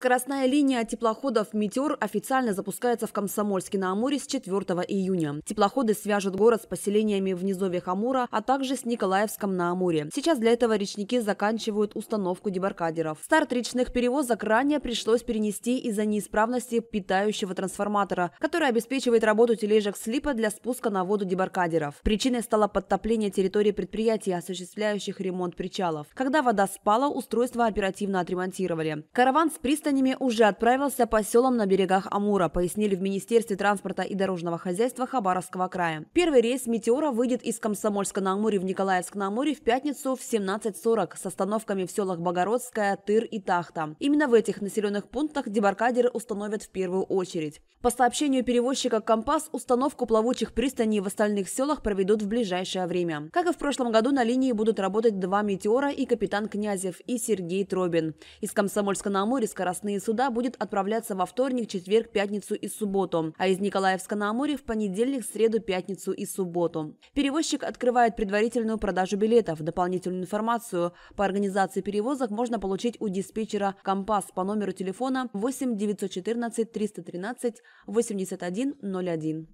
Красная линия теплоходов «Метеор» официально запускается в Комсомольске-на-Амуре с 4 июня. Теплоходы свяжут город с поселениями в низовьях Амура, а также с Николаевском на Амуре. Сейчас для этого речники заканчивают установку дебаркадеров. Старт речных перевозок ранее пришлось перенести из-за неисправности питающего трансформатора, который обеспечивает работу тележек слипа для спуска на воду дебаркадеров. Причиной стало подтопление территории предприятий, осуществляющих ремонт причалов. Когда вода спала, устройство оперативно отремонтировали. Караван с пристани гражданами уже отправился по селам на берегах Амура, пояснили в Министерстве транспорта и дорожного хозяйства Хабаровского края. Первый рейс «Метеора» выйдет из Комсомольска на Амуре в Николаевск на Амуре в пятницу в 17.40 с остановками в селах Богородская, Тыр и Тахта. Именно в этих населенных пунктах дебаркадеры установят в первую очередь. По сообщению перевозчика «Компас», установку плавучих пристаней в остальных селах проведут в ближайшее время. Как и в прошлом году, на линии будут работать два «Метеора» и капитан Князев и Сергей Тробин. Из Комсомольска на Амуре скоростная скоростные суда будет отправляться во вторник, четверг, пятницу и субботу, а из Николаевска на Амуре в понедельник, среду, пятницу и субботу. Перевозчик открывает предварительную продажу билетов. Дополнительную информацию по организации перевозок можно получить у диспетчера «Компас» по номеру телефона 8 914 313 8101.